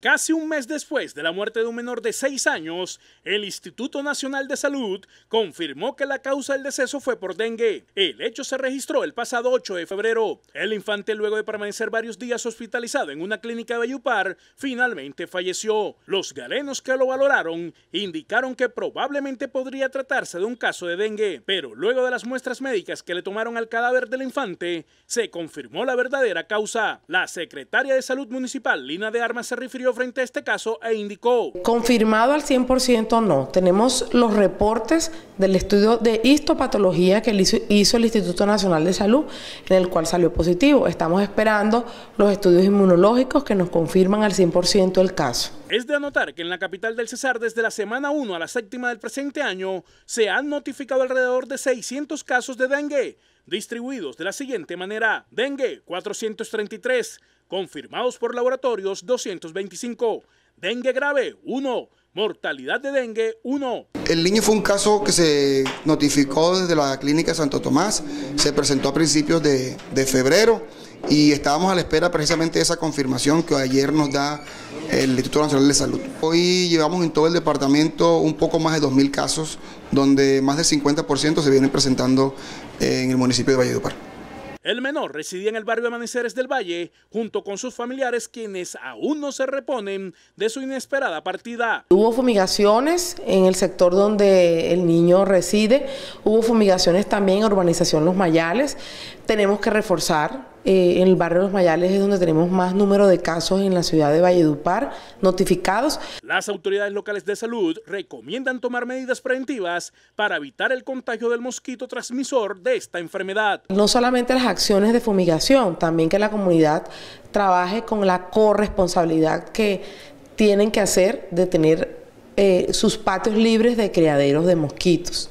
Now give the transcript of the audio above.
Casi un mes después de la muerte de un menor de 6 años, el Instituto Nacional de Salud confirmó que la causa del deceso fue por dengue. El hecho se registró el pasado 8 de febrero. El infante, luego de permanecer varios días hospitalizado en una clínica de Yupar, finalmente falleció. Los galenos que lo valoraron indicaron que probablemente podría tratarse de un caso de dengue, pero luego de las muestras médicas que le tomaron al cadáver del infante, se confirmó la verdadera causa. La secretaria de Salud Municipal, Lina de Armas, se refirió frente a este caso e indicó. Confirmado al 100% no. Tenemos los reportes del estudio de histopatología que hizo, el Instituto Nacional de Salud, en el cual salió positivo. Estamos esperando los estudios inmunológicos que nos confirman al 100% el caso. Es de anotar que en la capital del Cesar, desde la semana 1 a la séptima del presente año, se han notificado alrededor de 600 casos de dengue distribuidos de la siguiente manera. Dengue 433, confirmados por laboratorios 225. Dengue grave 1. Mortalidad de dengue 1. El niño fue un caso que se notificó desde la clínica Santo Tomás, se presentó a principios de, de febrero y estábamos a la espera precisamente de esa confirmación que ayer nos da el Instituto Nacional de Salud. Hoy llevamos en todo el departamento un poco más de 2.000 casos, donde más del 50% se vienen presentando en el municipio de Valledupar. El menor residía en el barrio Amaneceres del Valle, junto con sus familiares, quienes aún no se reponen de su inesperada partida. Hubo fumigaciones en el sector donde el niño reside, hubo fumigaciones también en urbanización Los Mayales. Tenemos que reforzar eh, en el barrio Los Mayales es donde tenemos más número de casos en la ciudad de Valledupar notificados. Las autoridades locales de salud recomiendan tomar medidas preventivas para evitar el contagio del mosquito transmisor de esta enfermedad. No solamente las acciones de fumigación, también que la comunidad trabaje con la corresponsabilidad que tienen que hacer de tener eh, sus patios libres de criaderos de mosquitos.